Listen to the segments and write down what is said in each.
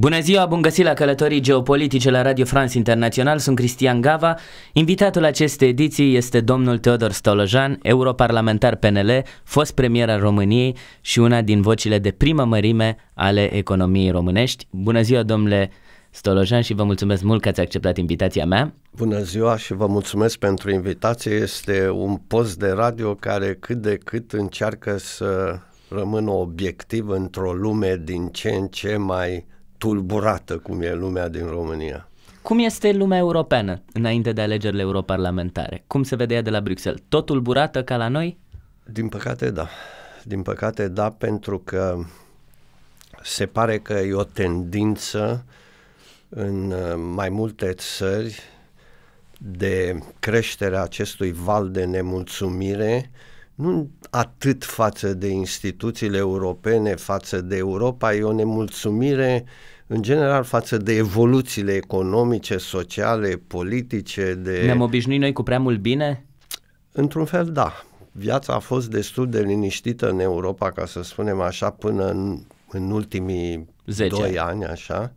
Bună ziua, bun găsit la Călătorii Geopolitice la Radio France International. Sunt Cristian Gava. Invitatul acestei ediții este domnul Teodor Stolojan, europarlamentar PNL, fost premier al României și una din vocile de primă mărime ale economiei românești. Bună ziua, domnule Stolojan și vă mulțumesc mult că ați acceptat invitația mea. Bună ziua și vă mulțumesc pentru invitație. Este un post de radio care cât de cât încearcă să rămână obiectiv într-o lume din ce în ce mai tulburată cum e lumea din România. Cum este lumea europeană înainte de alegerile europarlamentare? Cum se vedea de la Bruxelles? Tot tulburată ca la noi? Din păcate, da. Din păcate, da, pentru că se pare că e o tendință în uh, mai multe țări de creșterea acestui val de nemulțumire uh, nu atât față de instituțiile europene, față de Europa, e o nemulțumire în general față de evoluțiile economice, sociale, politice. De... Ne-am obișnuit noi cu prea mult bine? Într-un fel, da. Viața a fost destul de liniștită în Europa, ca să spunem așa, până în, în ultimii 10. doi ani, așa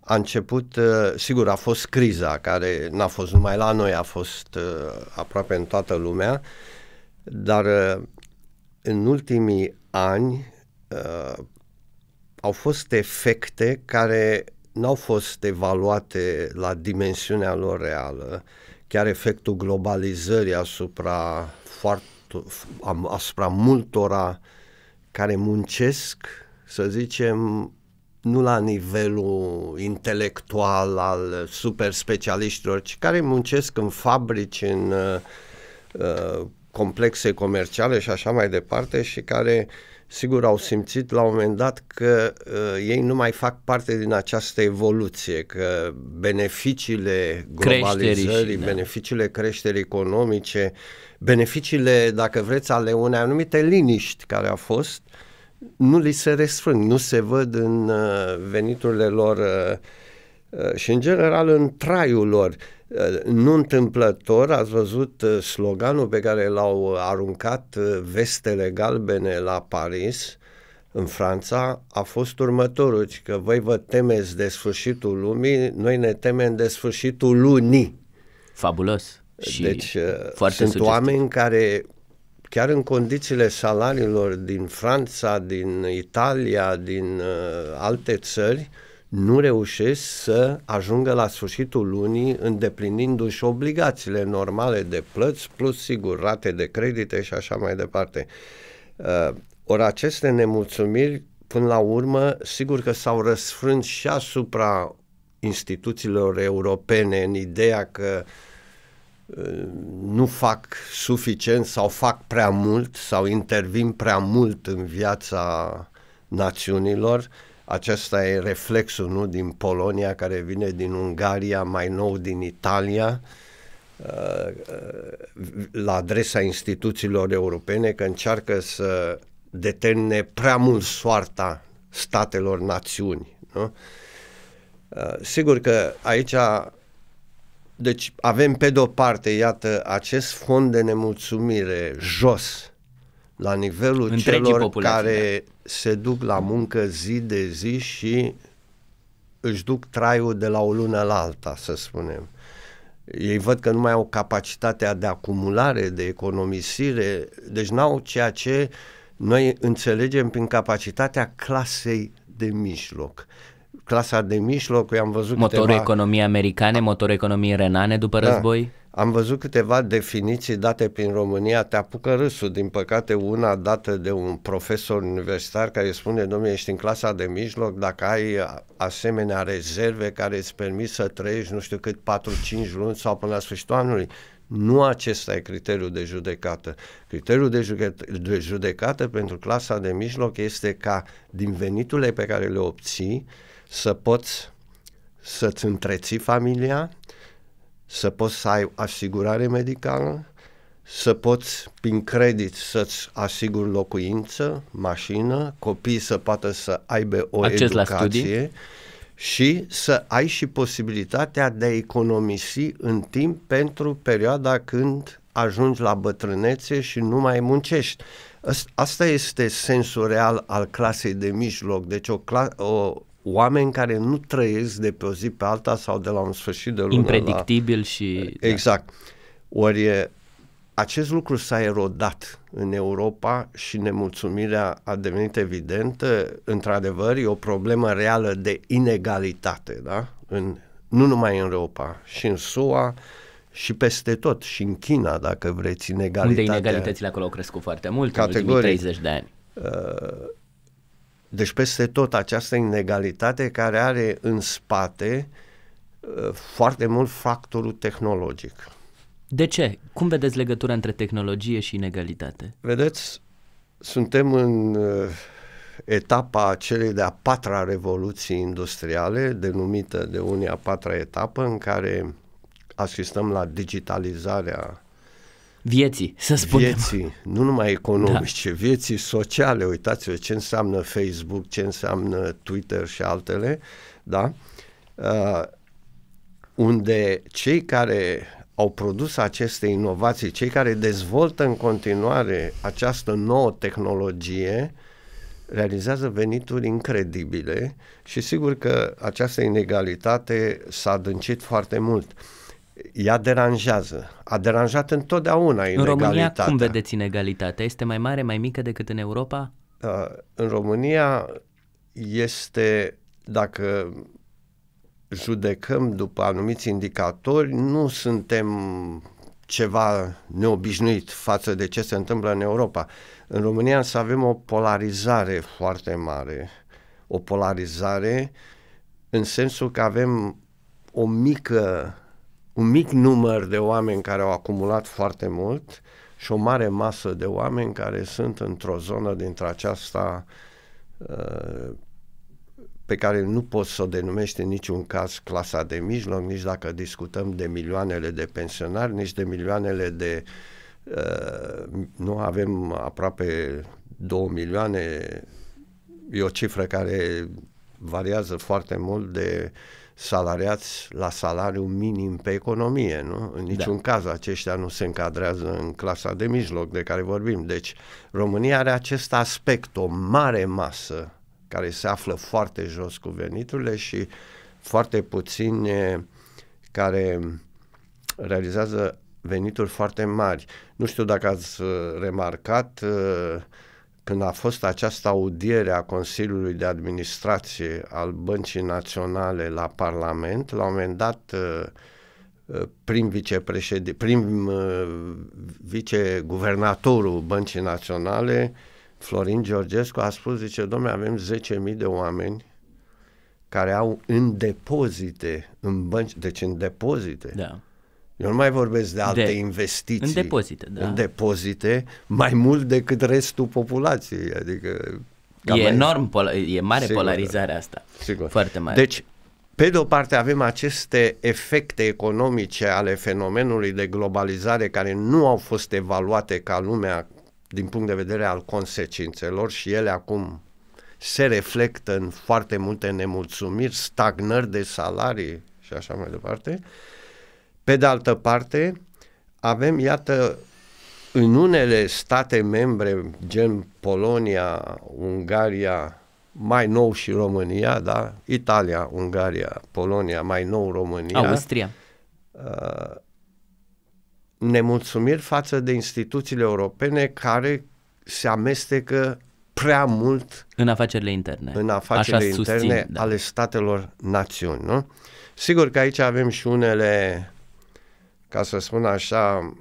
a început, uh, sigur, a fost criza care n-a fost numai la noi, a fost uh, aproape în toată lumea dar uh, în ultimii ani uh, au fost efecte care n-au fost evaluate la dimensiunea lor reală, chiar efectul globalizării asupra, foarte, asupra multora care muncesc, să zicem, nu la nivelul intelectual al super specialiștilor, ci care muncesc în fabrici, în uh, uh complexe comerciale și așa mai departe și care sigur au simțit la un moment dat că uh, ei nu mai fac parte din această evoluție, că beneficiile globalizării, creșterii, da. beneficiile creșterii economice, beneficiile, dacă vreți, ale unei anumite liniști care a fost, nu li se resfrâng, nu se văd în uh, veniturile lor uh, uh și în general în traiul lor. Uh, nu întâmplător ați văzut uh, sloganul pe care l-au aruncat uh, vestele galbene la Paris, în Franța, a fost următorul, că voi vă temeți de sfârșitul lumii, noi ne temem de sfârșitul lunii. Fabulos. Și deci foarte sunt sugestiv. oameni care chiar în condițiile salariilor din Franța, din Italia, din uh, alte țări, uh, nu reușesc să ajungă la sfârșitul lunii îndeplinindu-și obligațiile normale de plăți, plus, sigur, rate de credite și așa mai departe. Uh, ori aceste nemulțumiri, până la urmă, sigur că s-au răsfrânt și asupra instituțiilor europene în ideea că uh, nu fac suficient sau fac prea mult sau intervin prea mult în viața națiunilor acesta e reflexul nu din Polonia, care vine din Ungaria, mai nou din Italia, uh, uh, la adresa instituțiilor europene, că încearcă să deterne prea mult soarta statelor națiuni. Nu? Uh, sigur că aici deci avem pe de-o parte, iată, acest fond de nemulțumire jos, la nivelul Întregii celor populații. care da. se duc la muncă zi de zi și își duc traiul de la o lună la alta, să spunem. Ei văd că nu mai au capacitatea de acumulare, de economisire, deci n-au ceea ce noi înțelegem prin capacitatea clasei de mijloc clasa de mijloc, eu am văzut Motorul câteva... economiei americane, motorul economiei renane după da. război? Am văzut câteva definiții date prin România, te apucă râsul, din păcate una dată de un profesor universitar care spune, domnule, ești în clasa de mijloc, dacă ai asemenea rezerve care îți permit să trăiești nu știu cât 4-5 luni sau până la sfârșitul anului. Nu acesta e criteriul de judecată. Criteriul de, judecată, de judecată pentru clasa de mijloc este ca din veniturile pe care le obții să poți să-ți întreții familia, să poți să ai asigurare medicală, să poți, prin credit, să-ți asiguri locuință, mașină, copii să poată să aibă o Acces educație la și să ai și posibilitatea de a economisi în timp pentru perioada când ajungi la bătrânețe și nu mai muncești. Asta este sensul real al clasei de mijloc. Deci o, cla- o oameni care nu trăiesc de pe o zi pe alta sau de la un sfârșit de lună. Impredictibil la... și... Da. Exact. Ori acest lucru s-a erodat în Europa și nemulțumirea a devenit evidentă. Într-adevăr, e o problemă reală de inegalitate, da? În, nu numai în Europa, și în SUA, și peste tot, și în China, dacă vreți, inegalitatea. Unde inegalitățile acolo au crescut foarte mult Categoric. în ultimii 30 de ani. Uh, deci peste tot această inegalitate care are în spate uh, foarte mult factorul tehnologic. De ce? Cum vedeți legătura între tehnologie și inegalitate? Vedeți, suntem în uh, etapa celei de-a patra revoluții industriale, denumită de unii a patra etapă, în care asistăm la digitalizarea vieții, să spunem. Vieții, nu numai economice, da. vieții sociale. Uitați-vă ce înseamnă Facebook, ce înseamnă Twitter și altele, da? Uh, unde cei care au produs aceste inovații, cei care dezvoltă în continuare această nouă tehnologie, realizează venituri incredibile și sigur că această inegalitate s-a adâncit foarte mult. Uh, ea deranjează. A deranjat întotdeauna în inegalitatea. România cum vedeți inegalitatea? Este mai mare, mai mică decât în Europa? Uh, în România este, dacă judecăm după anumiți indicatori, nu suntem ceva neobișnuit față de ce se întâmplă în Europa. În România să avem o polarizare foarte mare, o polarizare în sensul că avem o mică un mic număr de oameni care au acumulat foarte mult și o mare masă de oameni care sunt într-o zonă dintre aceasta uh, pe care nu poți să o denumești în niciun caz clasa de mijloc, nici dacă discutăm de milioanele de pensionari, nici de milioanele de... Uh, nu avem aproape 2 milioane, e o cifră care variază foarte mult de salariați la salariu minim pe economie, nu? În da. niciun da. caz aceștia nu se încadrează în clasa de mijloc de care vorbim. Deci România are acest aspect, o mare masă care se află foarte jos cu veniturile și foarte puține care realizează venituri foarte mari. Nu știu dacă ați uh, remarcat uh, când a fost această audiere a Consiliului de Administrație al Băncii Naționale la Parlament, la un moment dat uh, uh, prim, prim uh, viceguvernatorul Băncii Naționale, Florin Georgescu, a spus, zice, domnule, avem 10.000 de oameni care au în depozite, în bănci, deci în depozite, da. Eu nu mai vorbesc de alte de, investiții. În depozite, da. În depozite, mai mult decât restul populației. Adică E mai... enorm, pola- e mare sigur, polarizarea asta. Sigur. Foarte mare. Deci, pe de o parte avem aceste efecte economice ale fenomenului de globalizare care nu au fost evaluate ca lumea din punct de vedere al consecințelor și ele acum se reflectă în foarte multe nemulțumiri, stagnări de salarii și așa mai departe. Uh, pe de altă parte, avem, iată, în unele state membre, gen Polonia, Ungaria, mai nou și România, da? Italia, Ungaria, Polonia, mai nou România. Austria. Uh, nemulțumiri față de instituțiile europene care se amestecă prea mult în afacerile interne, în afacerile Așa interne susțin, da. ale statelor națiuni. Nu? Sigur că aici avem și unele ca să spun așa,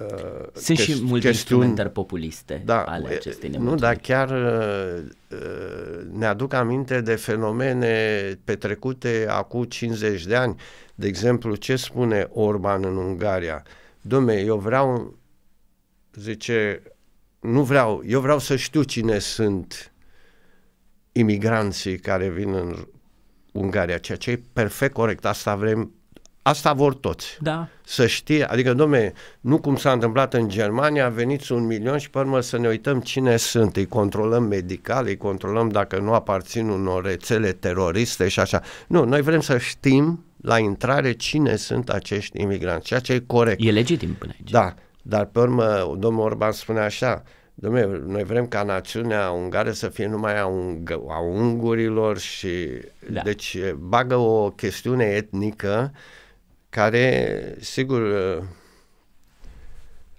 Uh, Sunt și multe chestiuni, instrumentări populiste da, ale acestei nemulțumiri. Nu, dar chiar uh, ne aduc aminte de fenomene petrecute acum 50 de ani. De exemplu, ce spune Orban în Ungaria? Dom'le, eu vreau, zice, nu vreau, eu vreau să știu cine sunt imigranții care vin în Ungaria, ceea ce e perfect corect. Asta vrem Asta vor toți. Da. Să știe, adică, domne, nu cum s-a întâmplat în Germania, veniți un milion și pe urmă să ne uităm cine sunt, îi controlăm medical, îi controlăm dacă nu aparțin unor rețele teroriste și așa. Nu, noi vrem să știm la intrare cine sunt acești imigranți, ceea ce e corect. E legitim până aici. Da, dar pe urmă domnul Orban spune așa, domne, noi vrem ca națiunea ungară să fie numai a, ung- a ungurilor și... Da. Deci bagă o chestiune etnică care, sigur, uh,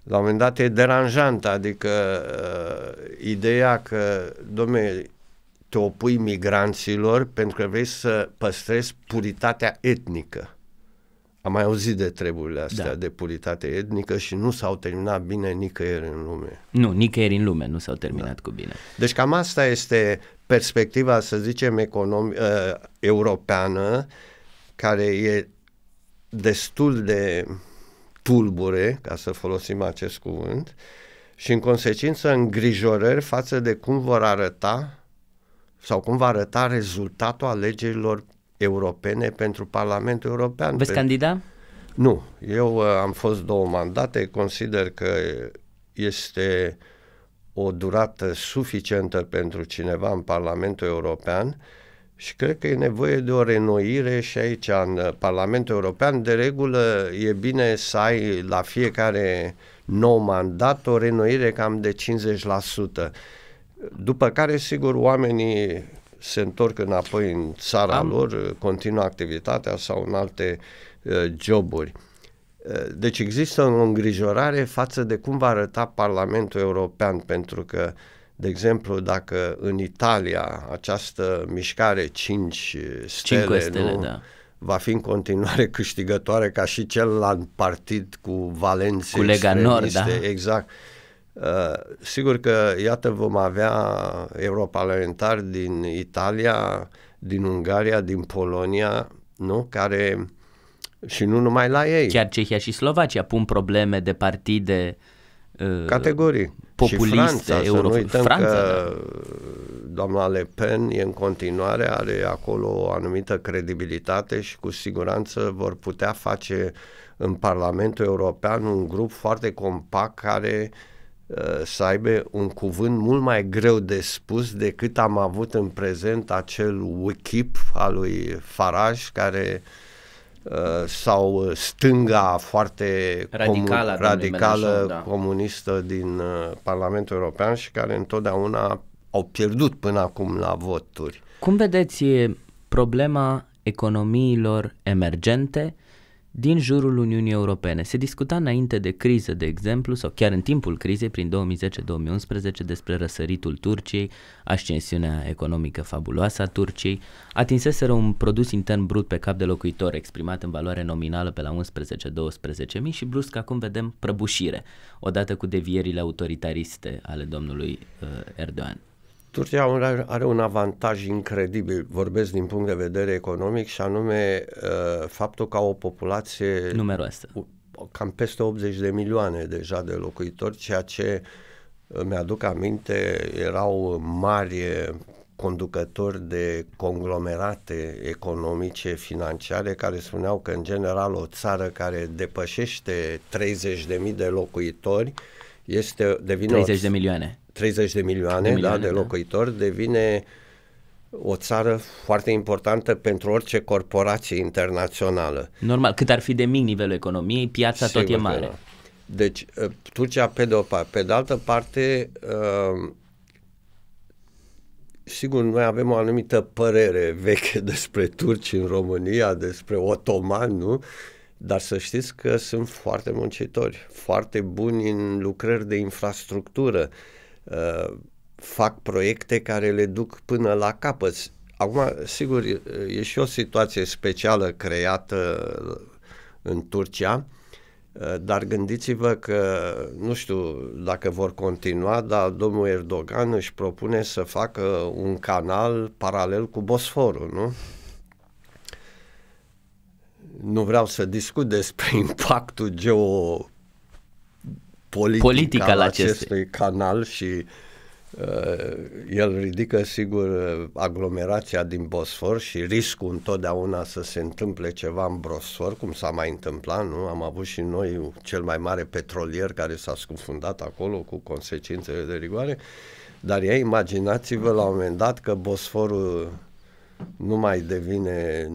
la un moment dat e deranjantă, adică uh, ideea că, domne, te opui migranților pentru că vrei să păstrezi puritatea etnică. Am mai auzit de treburile astea da. de puritate etnică și nu s-au terminat bine nicăieri în lume. Nu, nicăieri în lume nu s-au terminat da. cu bine. Deci cam asta este perspectiva, să zicem, economi- uh, europeană, care e destul de tulbure, ca să folosim acest cuvânt, și în consecință îngrijorări față de cum vor arăta sau cum va arăta rezultatul alegerilor europene pentru Parlamentul European. Veți candida? Nu. Eu uh, am fost două mandate, consider că este o durată suficientă pentru cineva în Parlamentul European și cred că e nevoie de o renoire și aici, în Parlamentul European, de regulă e bine să ai la fiecare nou mandat o renoire cam de 50%. După care, sigur, oamenii se întorc înapoi în țara Am. lor, continuă activitatea sau în alte uh, joburi. Uh, deci există o îngrijorare față de cum va arăta Parlamentul European, pentru că uh, de exemplu, dacă în Italia această mișcare 5 stele, stele nu, da. va fi în continuare câștigătoare ca și celălalt partid cu valențe cu Lega Nord, da. exact. Uh, sigur că, iată, vom avea europarlamentari din Italia, din Ungaria, din Polonia, nu? Care și nu numai la ei. Chiar Cehia și Slovacia pun probleme de partide Uh, categorii. Populiste, Franța, euro... Să nu uităm Franța, că da. doamna Le Pen e în continuare, are acolo o anumită credibilitate și cu siguranță vor putea face în Parlamentul European un grup foarte compact care uh, să aibă un cuvânt mult mai greu de spus decât am avut în prezent acel echip al lui Farage care uh, Uh, sau uh, stânga foarte radicală, comun, radicală Meneșor, da. comunistă din uh, Parlamentul European și care întotdeauna au pierdut până acum la voturi. Cum vedeți problema economiilor emergente din jurul Uniunii Europene. Se discuta înainte de criză, de exemplu, sau chiar în timpul crizei, prin 2010-2011, despre răsăritul Turciei, ascensiunea economică fabuloasă a Turciei, atinseseră un produs intern brut pe cap de locuitor exprimat în valoare nominală pe la 11-12 mii și brusc acum vedem prăbușire, odată cu devierile autoritariste ale domnului uh, Erdogan. Turcia are un avantaj incredibil, vorbesc din punct de vedere economic, și anume uh, faptul că au o populație numeroasă. Cam peste 80 de milioane deja de locuitori, ceea ce uh, mi-aduc aminte, erau mari conducători de conglomerate economice, financiare, care spuneau că, în general, o țară care depășește 30.000 de locuitori uh, este devine 30 de milioane. 30 de milioane, de, da, milioane, da, de locuitori, devine o țară foarte importantă pentru orice corporație internațională. Normal, cât ar fi de mic nivelul economiei, piața Sigur tot e mare. Da. Deci, ă, Turcia pe de o parte. Pe de altă parte, uh, sigur, noi avem o anumită părere veche despre turci în România, despre otomani, nu? Uh, dar să știți că sunt foarte muncitori, foarte buni în lucrări de infrastructură, uh, fac proiecte care le duc până la capăt. Acum, sigur, e și o situație specială creată uh, în Turcia, uh, dar gândiți-vă că, nu știu dacă vor continua, dar domnul Erdogan își propune să facă un canal paralel cu Bosforul, nu? nu vreau să discut despre impactul geopolitic al acestui, canal și uh, el ridică sigur aglomerația din Bosfor și riscul întotdeauna să se întâmple ceva în Bosfor, cum s-a mai întâmplat, nu? Am avut și noi cel mai mare petrolier care s-a scufundat acolo cu consecințele de rigoare, dar ei imaginați-vă la un moment dat că Bosforul nu mai devine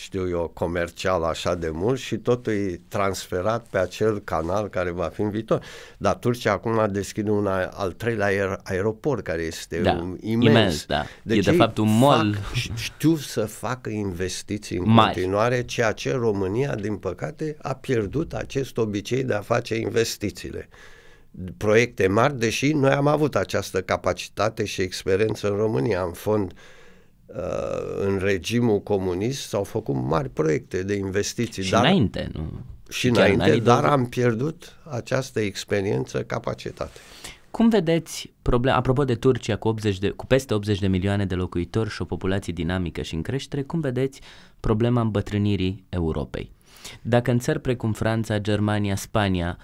știu eu, comercial așa de mult și totul e transferat pe acel canal care va fi în viitor. Dar Turcia acum a deschis un al treilea aer, aeroport care este da, un, imens. imens da. Deci e de fapt un mall. Fac, știu să facă investiții în Mai. continuare, ceea ce România, din păcate, a pierdut acest obicei de a face investițiile proiecte mari, deși noi am avut această capacitate și experiență în România. În fond, uh, Uh, în regimul comunist s-au făcut mari proiecte de investiții. Și dar, înainte, nu? Și Chiar înainte, dar am pierdut această experiență, capacitate. Cum vedeți problema, apropo de Turcia cu, 80 de, cu peste 80 de milioane de locuitori și o populație dinamică și în creștere, cum vedeți problema îmbătrânirii Europei? Dacă în țări precum Franța, Germania, Spania,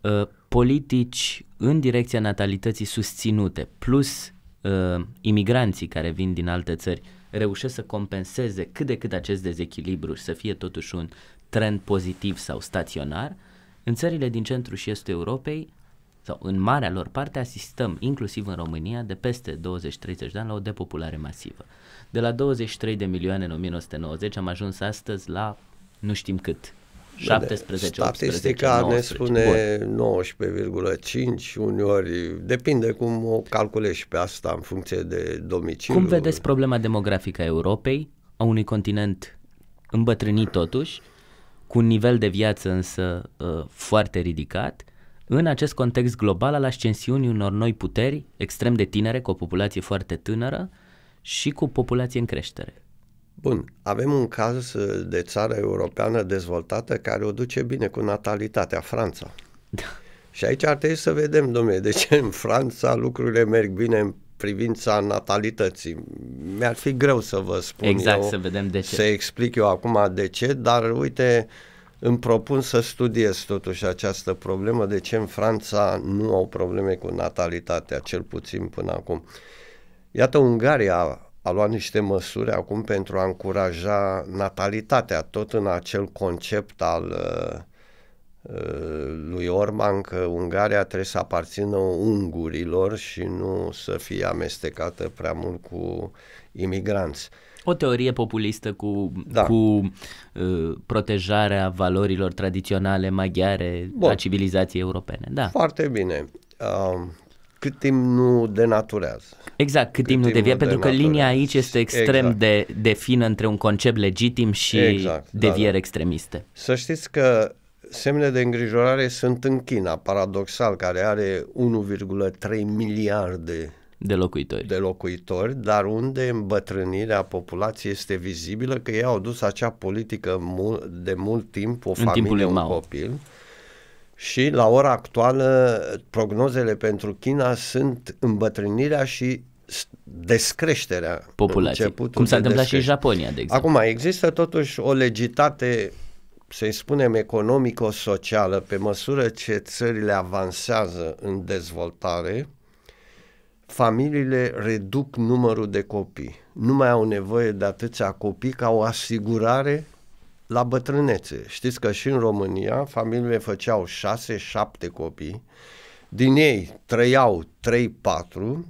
uh, politici în direcția natalității susținute, plus uh, imigranții care vin din alte țări reușesc să compenseze cât de cât acest dezechilibru și să fie totuși un trend pozitiv sau staționar, în țările din centru și estul Europei, sau în marea lor parte, asistăm, inclusiv în România, de peste 20-30 de ani la o depopulare masivă. De la 23 de milioane în 1990 am ajuns astăzi la nu știm cât, 17, 18, Statistica 19, ne spune 19,5, uneori, depinde cum o calculești pe asta în funcție de domiciliu. Cum vedeți problema demografică a Europei, a unui continent îmbătrânit totuși, cu un nivel de viață însă uh, foarte ridicat, în acest context global al ascensiunii unor noi puteri extrem de tinere, cu o populație foarte tânără și cu populație în creștere? Bun, avem un caz de țară europeană dezvoltată care o duce bine cu natalitatea, Franța. Da. Și aici ar trebui să vedem, domnule, de ce în Franța lucrurile merg bine în privința natalității. Mi-ar fi greu să vă spun exact, eu, să vedem de ce. Să explic eu acum de ce, dar uite, îmi propun să studiez totuși această problemă, de ce în Franța nu au probleme cu natalitatea, cel puțin până acum. Iată, Ungaria a luat niște măsuri acum pentru a încuraja natalitatea, tot în acel concept al uh, uh, lui Orban că Ungaria trebuie să aparțină ungurilor și nu să fie amestecată prea mult cu imigranți. O teorie populistă cu, da. cu uh, protejarea valorilor tradiționale maghiare Bun. a civilizației europene. Da. Foarte bine. Uh, cât timp nu denaturează. Exact, cât, cât timp nu devie, pentru că linia aici este extrem exact. de, de fină între un concept legitim și exact, devieri da, da. extremiste. Să știți că semne de îngrijorare sunt în China, paradoxal, care are 1,3 miliarde de locuitori. de locuitori, dar unde îmbătrânirea populației este vizibilă, că ei au dus acea politică mul- de mult timp, o în familie, un Mao. Mau și la ora actuală prognozele pentru China sunt îmbătrânirea și descreșterea populației, cum s-a întâmplat și în Japonia, de exemplu. Acum, există totuși o legitate, să-i spunem, economico-socială, pe măsură ce țările avansează în dezvoltare, familiile reduc numărul de copii. Nu mai au nevoie de atâția copii ca o asigurare la bătrânețe. Știți că și în România familiile făceau 6-7 copii, din ei trăiau 3-4,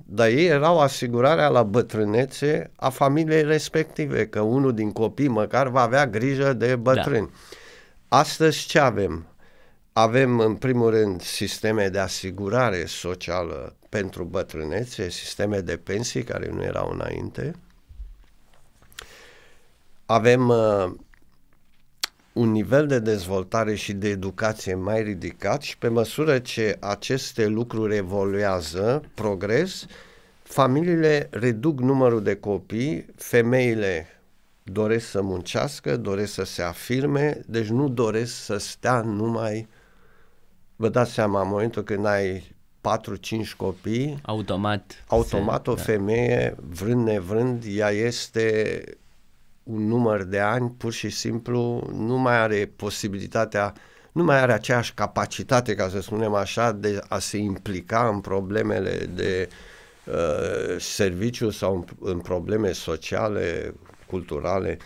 dar ei erau asigurarea la bătrânețe a familiei respective, că unul din copii măcar va avea grijă de da. bătrâni. Da. Astăzi ce avem? Avem în primul rând sisteme de asigurare socială pentru bătrânețe, sisteme de pensii care nu erau înainte. Avem uh, un nivel de dezvoltare și de educație mai ridicat și pe măsură ce aceste lucruri evoluează, progres, familiile reduc numărul de copii, femeile doresc să muncească, doresc să se afirme, deci nu doresc să stea numai vă dați seama, în momentul când ai 4-5 copii, automat, automat se, o da. femeie, vrând nevrând, ea este un număr de ani pur și simplu nu mai are posibilitatea, nu mai are aceeași capacitate, ca să spunem așa, de a se implica în problemele de uh, serviciu sau în, în probleme sociale, culturale.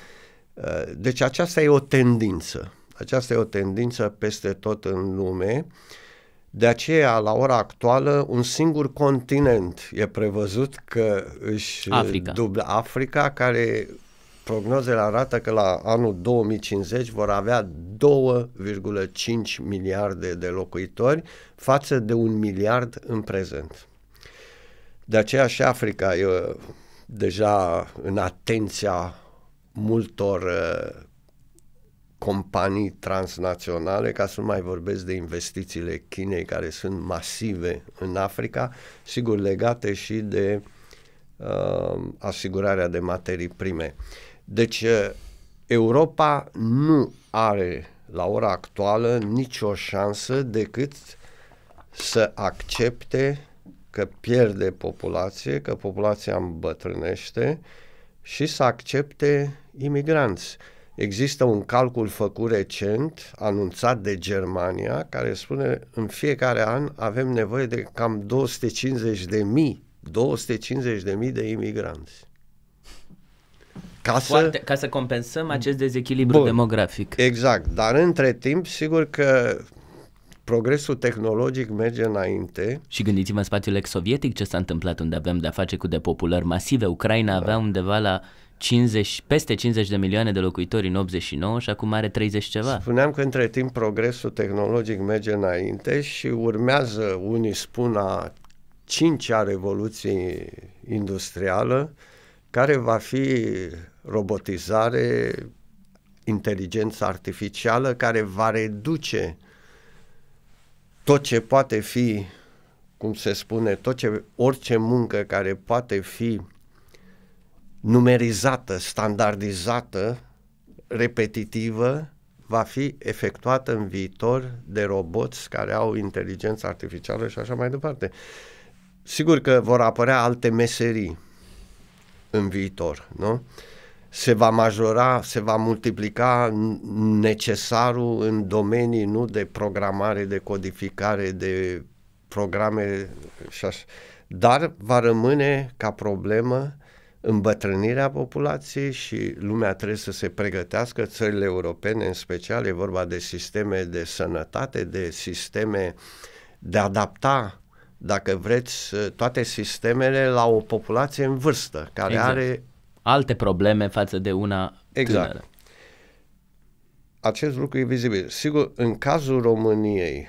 Uh, deci aceasta e o tendință. Aceasta e o tendință peste tot în lume. De aceea, la ora actuală, un singur continent e prevăzut că își Africa. dubla Africa, care prognozele arată că la anul 2050 vor avea 2,5 miliarde de locuitori față de un miliard în prezent. De aceea și Africa e uh, deja în atenția multor uh, companii transnaționale, ca să nu mai vorbesc de investițiile Chinei care sunt masive în Africa, sigur legate și de uh, asigurarea de materii prime. Deci eh, Europa nu are la ora actuală nicio șansă decât să accepte că pierde populație, că populația îmbătrânește și să accepte imigranți. Există un calcul făcut recent, anunțat de Germania, care spune în fiecare an avem nevoie de cam 250 de mii, 250 de mii de imigranți ca să... ca să compensăm acest dezechilibru Bun, demografic. Exact, dar între timp, sigur că progresul tehnologic merge înainte. Și gândiți-vă în spațiul ex-sovietic ce s-a întâmplat unde avem de-a face cu depopulări masive. Ucraina da. avea undeva la 50, peste 50 de milioane de locuitori în 89 și acum are 30 ceva. Spuneam că între timp progresul tehnologic merge înainte și urmează, unii spun, a cincea revoluție industrială, uh, care va fi robotizare, inteligență artificială, care va reduce tot ce poate fi, cum se spune, tot ce, orice muncă care poate fi numerizată, standardizată, repetitivă, va fi efectuată în viitor de roboți care au inteligență artificială și așa mai departe. Sigur că vor apărea alte meserii, în viitor. Nu? Se va majora, se va multiplica necesarul în domenii nu de programare, de codificare, de programe și așa, dar va rămâne ca problemă îmbătrânirea populației și lumea trebuie să se pregătească, țările europene în special, e vorba de sisteme de sănătate, de sisteme de adapta dacă vreți, uh, toate sistemele la o populație în vârstă, care exact. are... Alte probleme față de una exact. tânără. Acest lucru e vizibil. Sigur, în cazul României,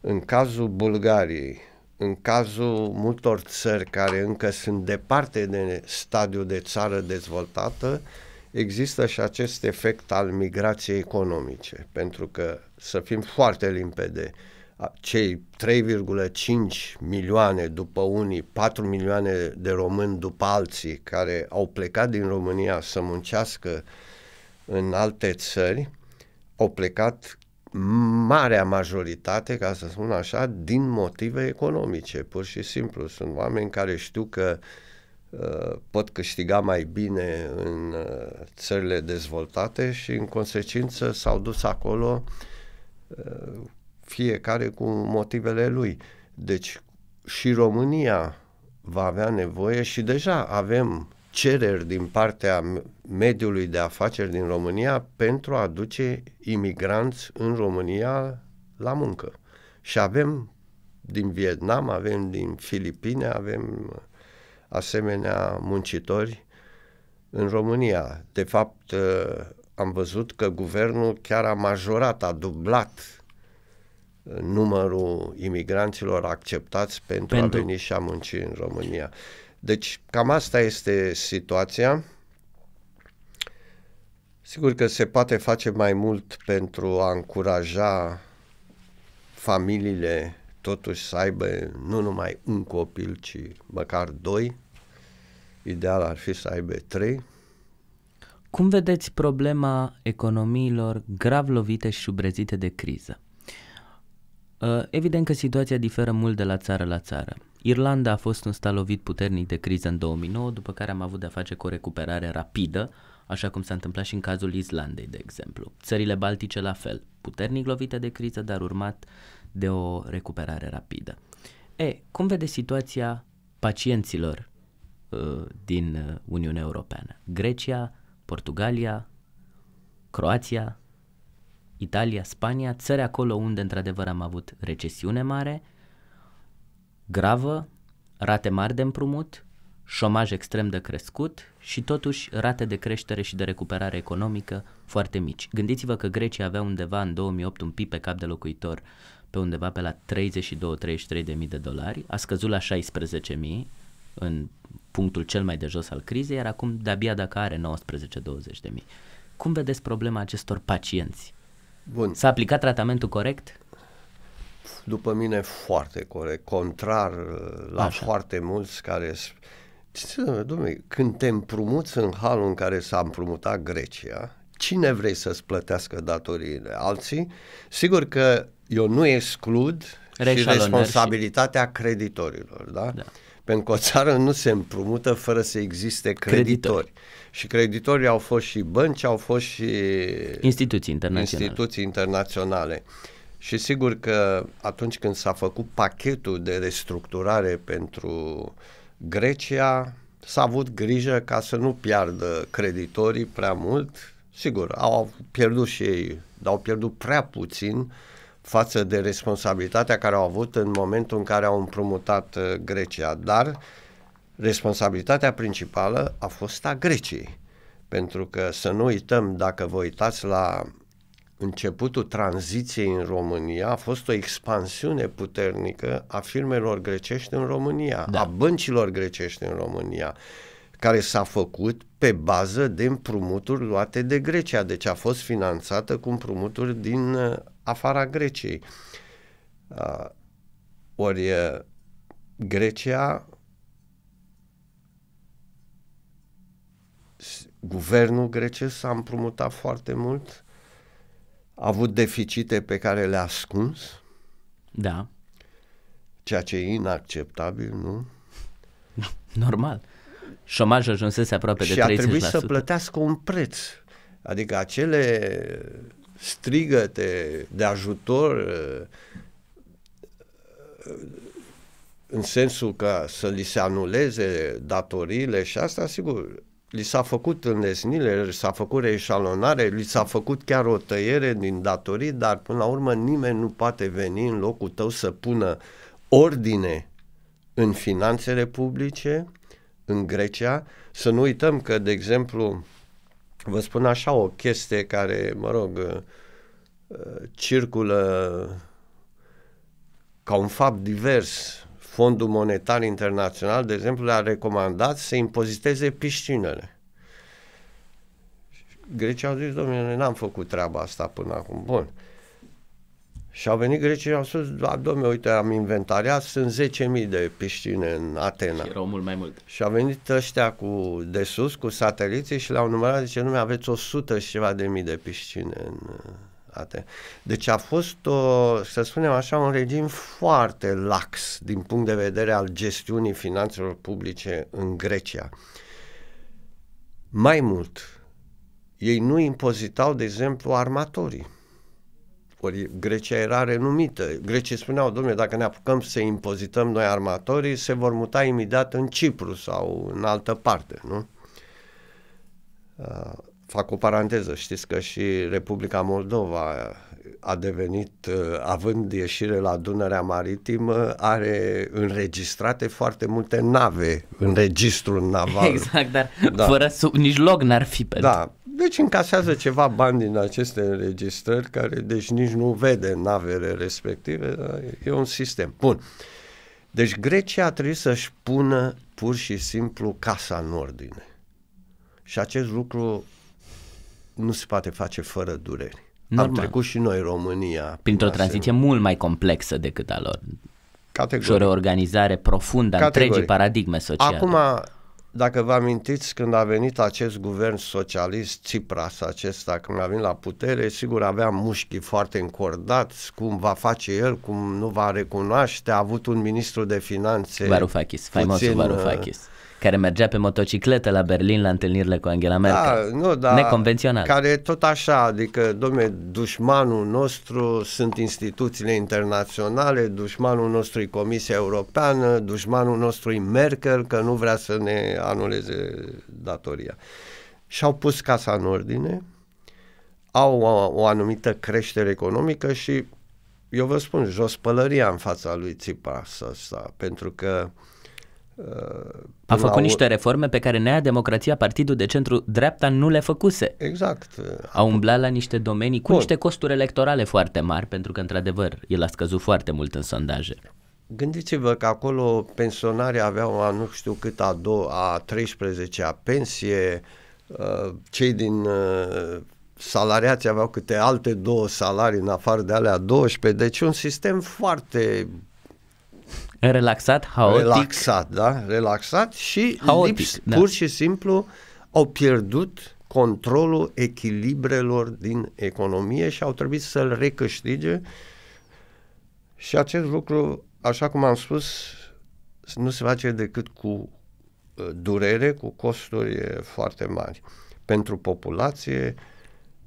în cazul Bulgariei, în cazul multor țări care încă sunt departe de stadiul de țară dezvoltată, există și acest efect al migrației economice, pentru că, să fim foarte limpede, uh, cei 3,5 milioane după unii, 4 milioane de români după alții care au plecat din România să muncească în alte țări, au plecat marea majoritate, ca să spun așa, din motive economice, pur și simplu. Sunt oameni care știu că ă, pot câștiga mai bine în ă, țările dezvoltate și în consecință s-au dus acolo ă, fiecare cu motivele lui. Deci și România va avea nevoie și deja avem cereri din partea mediului de afaceri din România pentru a aduce imigranți în România la muncă. Și avem din Vietnam, avem din Filipine, avem asemenea muncitori în România. De fapt, am văzut că guvernul chiar a majorat, a dublat numărul imigranților acceptați pentru, pentru a veni și a munci în România. Deci cam asta este situația. Sigur că se poate face mai mult pentru a încuraja familiile totuși să aibă nu numai un copil, ci măcar doi. Ideal ar fi să aibă trei. Cum vedeți problema economiilor grav lovite și subrezite de criză? Uh, evident că situația diferă mult de la țară la țară. Irlanda a fost un stat lovit puternic de criză în 2009, după care am avut de-a face cu o recuperare rapidă, așa cum s-a întâmplat și în cazul Islandei, de exemplu. Țările Baltice la fel, puternic lovite de criză, dar urmat de o recuperare rapidă. E, cum vede situația pacienților uh, din uh, Uniunea Europeană? Grecia, Portugalia, Croația, Italia, Spania, țări acolo unde într-adevăr am avut recesiune mare, gravă, rate mari de împrumut, șomaj extrem de crescut și totuși rate de creștere și de recuperare economică foarte mici. Gândiți-vă că Grecia avea undeva în 2008 un PIB pe cap de locuitor pe undeva pe la 32-33 de mii de dolari, a scăzut la 16 mii în punctul cel mai de jos al crizei, iar acum de-abia dacă are 19-20 de mii. Cum vedeți problema acestor pacienți? Bun. S-a aplicat tratamentul corect? După mine foarte corect, contrar uh, la Așa. foarte mulți care Dom'le, când te împrumuți în halul în care s-a împrumutat Grecia, cine vrei să-ți plătească datoriile? Alții? Sigur că eu nu exclud Reșalonări și responsabilitatea și... creditorilor, da? da. Pentru că o țară nu se împrumută fără să existe creditori. creditori. Și creditorii au fost și bănci, au fost și instituții internaționale. Instituții internaționale. Și sigur că atunci când s-a făcut pachetul de restructurare pentru Grecia, s-a avut grijă ca să nu piardă creditorii prea mult. Sigur, au pierdut și ei, dar au pierdut prea puțin față de responsabilitatea care au avut în momentul în care au împrumutat uh, Grecia, dar responsabilitatea principală a fost a Greciei. Pentru că să nu uităm, dacă vă uitați la începutul tranziției în România, a fost o expansiune puternică a firmelor grecești în România, da. a băncilor grecești în România care s-a făcut pe bază de împrumuturi luate de Grecia, deci a fost finanțată cu împrumuturi din uh, afara Greciei. Uh, ori uh, Grecia, guvernul grecesc s-a împrumutat foarte mult, a avut deficite pe care le-a ascuns. Da. Ceea ce e inacceptabil, nu? Normal șomaj ajunsese aproape și de 30%. Și a trebuit să plătească un preț. Adică acele strigăte de ajutor uh, în sensul că să li se anuleze datoriile și asta, sigur, li s-a făcut înlesnire, li s-a făcut reșalonare, li s-a făcut chiar o tăiere din datorii, dar până la urmă nimeni nu poate veni în locul tău să pună ordine în finanțele publice, în Grecia. Să nu uităm că, de exemplu, vă spun așa o chestie care, mă rog, uh, circulă ca un fapt divers. Fondul Monetar Internațional, de exemplu, le-a recomandat să impoziteze piscinele. Grecia au zis, domnule, n-am făcut treaba asta până acum. Bun. Uh, și au venit grecii și au spus, da, domne, uite, am inventariat, sunt 10.000 de piscine în Atena. Și erau mult mai mult. Și au venit ăștia cu, de sus, cu sateliții și le-au numărat, zice, nu aveți 100 și ceva de mii de piscine în uh, Atena. Deci a fost, o, să spunem așa, un regim foarte lax din punct de vedere al gestiunii finanțelor publice în Grecia. Mai mult, ei nu impozitau, de exemplu, armatorii ori Grecia era renumită. Grecii spuneau, domnule, dacă ne apucăm să impozităm noi armatorii, se vor muta imediat în Cipru sau în altă parte, nu? Uh, fac o paranteză, știți că și Republica Moldova a devenit, uh, având ieșire la Dunărea Maritimă, are înregistrate foarte multe nave în registrul naval. Exact, dar da. fără sub, nici loc n-ar fi pentru. Da, deci încasează ceva bani din aceste înregistrări care deci nici nu vede navele respective, e un sistem. Bun. Deci Grecia trebuie să-și pună pur și simplu casa în ordine. Și acest lucru nu se poate face fără dureri. Normal. Am trecut și noi România. Printr-o tranziție asemenea. mult mai complexă decât a lor. Categoric. Și o reorganizare profundă a întregii paradigme sociale. Acum dacă vă amintiți, când a venit acest guvern socialist, Tsipras acesta, când a venit la putere, sigur avea mușchii foarte încordați, cum va face el, cum nu va recunoaște, a avut un ministru de finanțe Varoufakis, faimosul Varoufakis care mergea pe motocicletă la Berlin la întâlnirile cu Angela da, Merkel. Da, nu, da, Neconvențional. Care tot așa, adică, domne, dușmanul nostru sunt instituțiile internaționale, dușmanul nostru e Comisia Europeană, dușmanul nostru e Merkel, că nu vrea să ne anuleze datoria. Și-au pus casa în ordine, au o, o anumită creștere economică și eu vă spun, jos pălăria în fața lui Tsipras asta, pentru că uh, a făcut niște reforme pe care Nea Democrația, Partidul de Centru Dreapta, nu le făcuse. Exact. A umblat la niște domenii cu Bun. niște costuri electorale foarte mari, pentru că, într-adevăr, el a scăzut foarte mult în sondaje. Gândiți-vă că acolo pensionarii aveau, a, nu știu cât, a, do- a 13-a pensie, ă, cei din ă, salariați aveau câte alte două salarii în afară de alea 12, deci un sistem foarte Relaxat, haotic. Relaxat, da, relaxat și haotic, lips, da. pur și simplu au pierdut controlul echilibrelor din economie și au trebuit să-l recâștige și acest lucru, așa cum am spus, nu se face decât cu uh, durere, cu costuri foarte mari pentru populație.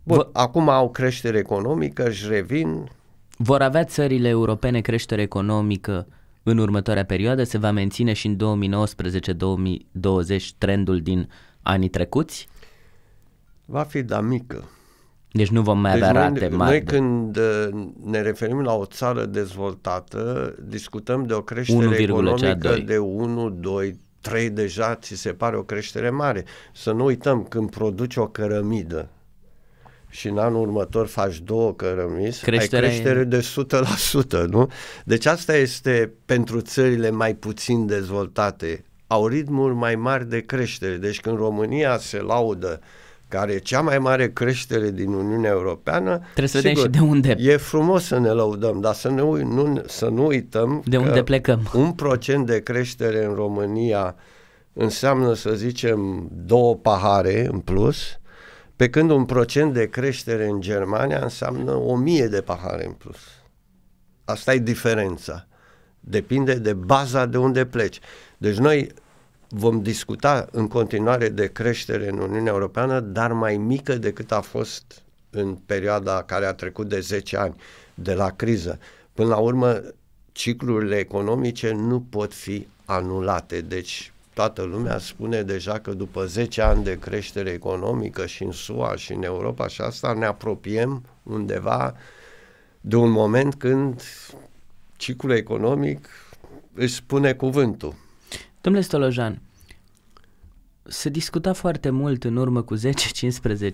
Bun, acum au creștere economică, își revin. Vor avea țările europene creștere economică în următoarea perioadă se va menține și în 2019-2020 trendul din anii trecuți? Va fi, da, mică. Deci nu vom mai deci avea rate noi, mari. Noi când uh, ne referim la o țară dezvoltată, discutăm de o creștere 1, economică 2. de 1, 2, 3 deja ți se pare o creștere mare. Să nu uităm, când produci o cărămidă, și în anul următor faci două cărămizi, creștere... ai creștere de 100%, nu? Deci asta este pentru țările mai puțin dezvoltate, au ritmuri mai mari de creștere. Deci când România se laudă care e cea mai mare creștere din Uniunea Europeană. Trebuie să sigur, vedem și de unde. E frumos să ne lăudăm, dar să, ne, nu, să nu uităm de unde plecăm. Un procent de creștere în România înseamnă, să zicem, două pahare în plus pe când un procent de creștere în Germania înseamnă o mie de pahare în plus. Asta e diferența. Depinde de baza de unde pleci. Deci noi vom discuta în continuare de creștere în Uniunea Europeană, dar mai mică decât a fost în perioada care a trecut de 10 ani de la criză. Până la urmă, ciclurile economice nu pot fi anulate, deci toată lumea spune deja că după 10 ani de creștere economică și în SUA și în Europa și asta ne apropiem undeva de un moment când ciclul economic își spune cuvântul. Domnule Stolojan, se discuta foarte mult în urmă cu 10-15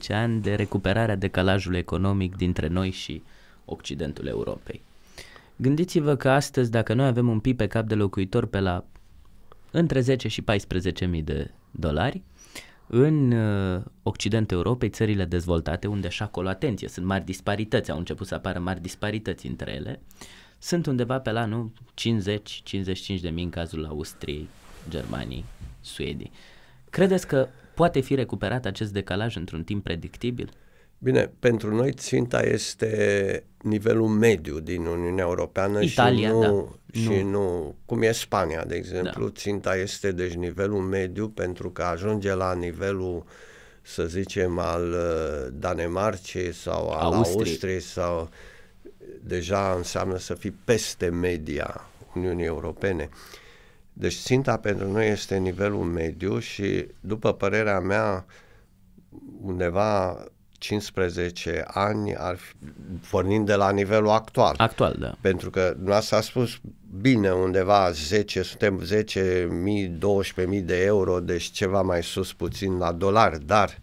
ani de recuperarea decalajului economic dintre noi și Occidentul Europei. Gândiți-vă că astăzi, dacă noi avem un PIB pe cap de locuitor pe la între 10 și 14 mii de dolari. În uh, Occidentul Europei, țările dezvoltate, unde și acolo, atenție, sunt mari disparități, au început să apară mari disparități între ele, sunt undeva pe la, nu, 50-55 de mii în cazul Austriei, Germaniei, Suediei. Credeți că poate fi recuperat acest decalaj într-un timp predictibil? Bine, pentru noi ținta este nivelul mediu din Uniunea Europeană Italia, și, nu, da. și nu. nu cum e Spania, de exemplu, da. ținta este deci nivelul mediu pentru că ajunge la nivelul să zicem al uh, Danemarcei sau al Austriei, sau deja înseamnă să fii peste media Uniunii Europene. Deci ținta pentru noi este nivelul mediu și după părerea mea undeva 15 ani, ar fi, pornind de la nivelul actual. Actual, da. Pentru că dumneavoastră a spus bine undeva 10, suntem 10.000, 12.000 de euro, deci ceva mai sus puțin la dolari, dar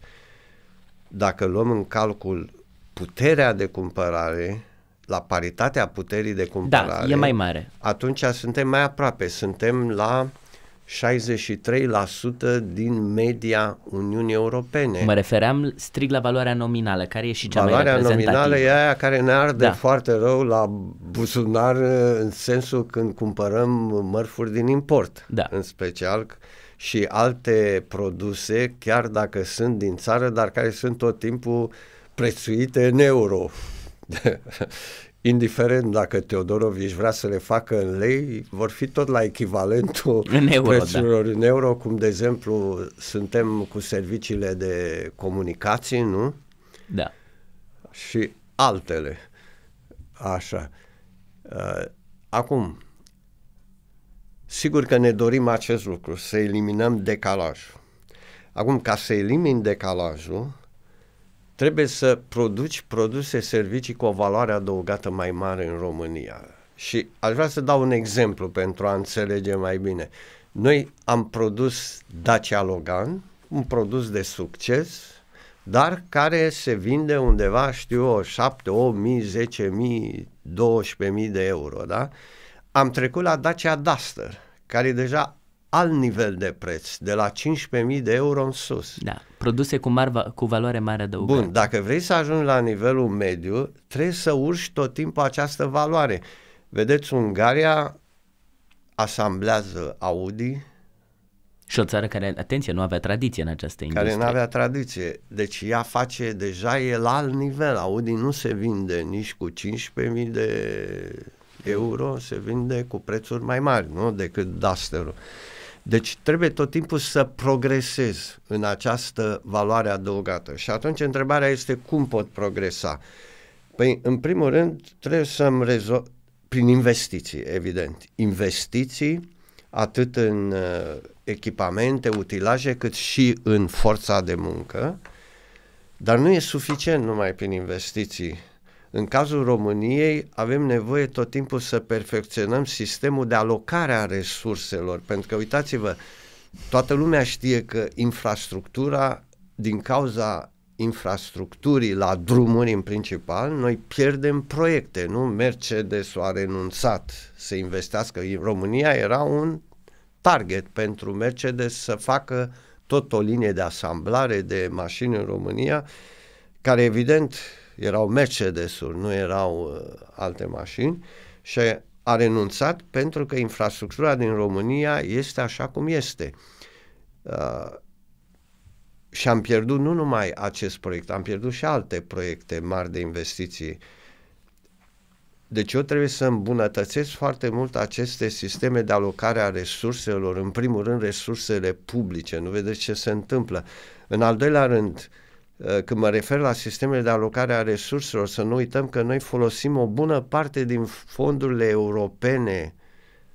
dacă luăm în calcul puterea de cumpărare, la paritatea puterii de cumpărare, da, e mai mare. atunci suntem mai aproape, suntem la 63% din media Uniunii Europene. Mă refeream strict la valoarea nominală, care e și cea valoarea mai Valoarea nominală e aia care ne arde da. foarte rău la buzunar eh, în sensul când cumpărăm mărfuri din import, da. în special și alte produse, chiar dacă sunt din țară, dar care sunt tot timpul prețuite în euro. indiferent dacă Teodorovici vrea să le facă în lei, vor fi tot la echivalentul în euro, prețurilor da. în euro, cum de exemplu suntem cu serviciile de comunicații, nu? Da. Și altele. Așa. Uh, acum, sigur că ne dorim acest lucru, să eliminăm decalajul. Acum, ca să elimin decalajul, trebuie să produci produse, servicii cu o valoare adăugată mai mare în România. Și aș vrea să dau un exemplu pentru a înțelege mai bine. Noi am produs Dacia Logan, un produs de succes, dar care se vinde undeva, știu eu, 7, 8 10 12.000 de euro, da? Am trecut la Dacia Duster, care e deja alt nivel de preț, de la 15.000 de euro în sus. Da, produse cu, mar, cu valoare mare adăugată. Bun, dacă vrei să ajungi la nivelul mediu, trebuie să urci tot timpul această valoare. Vedeți, Ungaria asamblează Audi. Și o țară care, atenție, nu avea tradiție în această industrie. Care nu avea tradiție. Deci ea face, deja e la alt nivel. Audi nu se vinde nici cu 15.000 de euro, se vinde cu prețuri mai mari, nu? Decât Dusterul. Uh, deci trebuie tot timpul să progresez în această valoare adăugată. Și atunci întrebarea este cum pot progresa? Păi, în primul rând, trebuie să-mi rezolv prin investiții, evident. Investiții atât în uh, echipamente, utilaje, cât și în forța de muncă, dar nu e suficient numai prin investiții în cazul României avem nevoie tot timpul să perfecționăm sistemul de alocare a resurselor, pentru că uitați-vă, toată lumea știe că infrastructura, din cauza infrastructurii la drumuri în principal, noi pierdem proiecte, nu? Mercedes a renunțat să investească. România era un target pentru Mercedes să facă tot o linie de asamblare de mașini în România, care evident erau Mercedes-uri, nu erau uh, alte mașini și a renunțat pentru că infrastructura din România este așa cum este. Uh, și am pierdut nu numai acest proiect, am pierdut și alte proiecte mari de investiții. Deci eu trebuie să îmbunătățesc foarte mult aceste sisteme de alocare a resurselor, în primul rând resursele publice, nu vedeți ce se întâmplă. În al doilea rând, uh, Eh, când mă refer la sistemele de alocare a resurselor, să nu uităm că noi folosim o bună parte din fondurile europene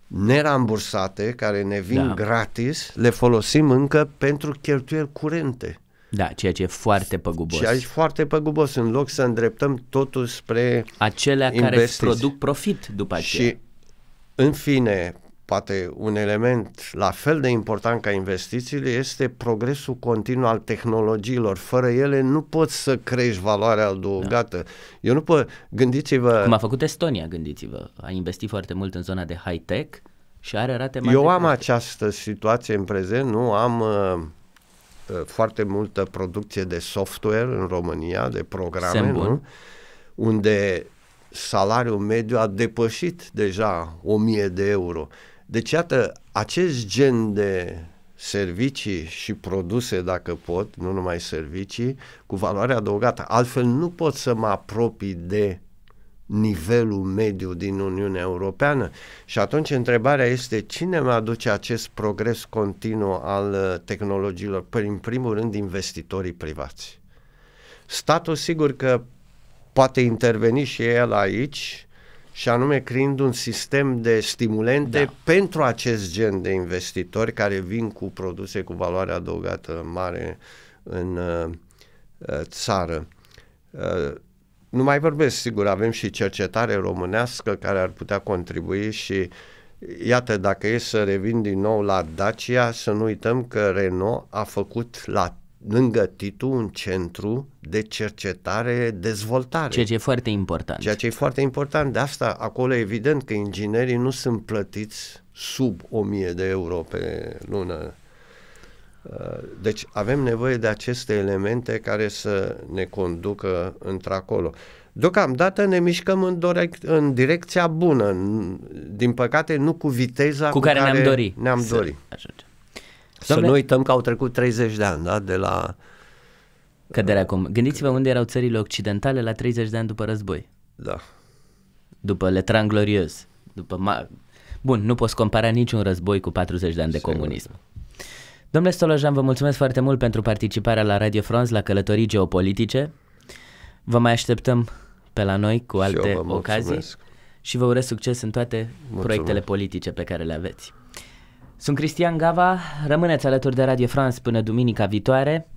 nerambursate, care ne vin da. gratis, le folosim încă pentru cheltuieli curente. Da, ceea ce e foarte păgubos. Ceea ce e foarte păgubos, în loc să îndreptăm totul spre Acelea investiți. care produc profit după aceea. Și, în fine, poate un element la fel de important ca investițiile este progresul continuu al tehnologiilor. Fără ele nu poți să crești valoarea adăugată. Da. Eu nu pot, gândiți-vă... Cum a făcut Estonia, gândiți-vă. A investit foarte mult în zona de high-tech și are rate mai Eu am am această situație în prezent, nu? Am uh, uh, foarte multă producție de software în România, de programe, Semn nu? Unde salariul mediu a depășit deja 1000 de euro deci, iată, acest gen de servicii și produse, dacă pot, nu numai servicii, cu valoare adăugată. Altfel nu pot să mă apropii de nivelul mediu din Uniunea Europeană și atunci întrebarea este cine mă aduce acest progres continuu al uh, tehnologiilor? Păi, în primul rând investitorii privați. Statul sigur că poate interveni și el aici, și anume creând un sistem de stimulente da. pentru acest gen de investitori care vin cu produse cu valoare adăugată mare în uh, uh, țară. Uh, nu mai vorbesc, sigur, avem și cercetare românească care ar putea contribui și iată, dacă e să revin din nou la Dacia, să nu uităm că Renault a făcut la lângă Titu un centru de cercetare-dezvoltare. Ceea ce e foarte important. Ceea ce e foarte important. De asta, acolo evident că inginerii nu sunt plătiți sub 1000 de euro pe lună. Uh, deci avem nevoie de aceste elemente care să ne conducă într-acolo. Deocamdată ne mișcăm în, direct, în direcția bună, din păcate nu cu viteza cu, cu care, care ne-am dorit. Ne-am dorit. Ajunge. Doamne... Să nu uităm că au trecut 30 de ani, da? De la... Căderea acum. Gândiți-vă unde erau țările occidentale la 30 de ani după război. Da. După Letran Glorios. După ma... Bun, nu poți compara niciun război cu 40 de ani de Sigur. comunism. Domnule Stolojan, vă mulțumesc foarte mult pentru participarea la Radio France, la călătorii geopolitice. Vă mai așteptăm pe la noi cu alte și ocazii și vă urez succes în toate mulțumesc. proiectele politice pe care le aveți. Sunt Cristian Gava, rămâneți alături de Radio France până duminica viitoare.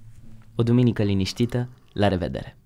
O duminică liniștită, la revedere!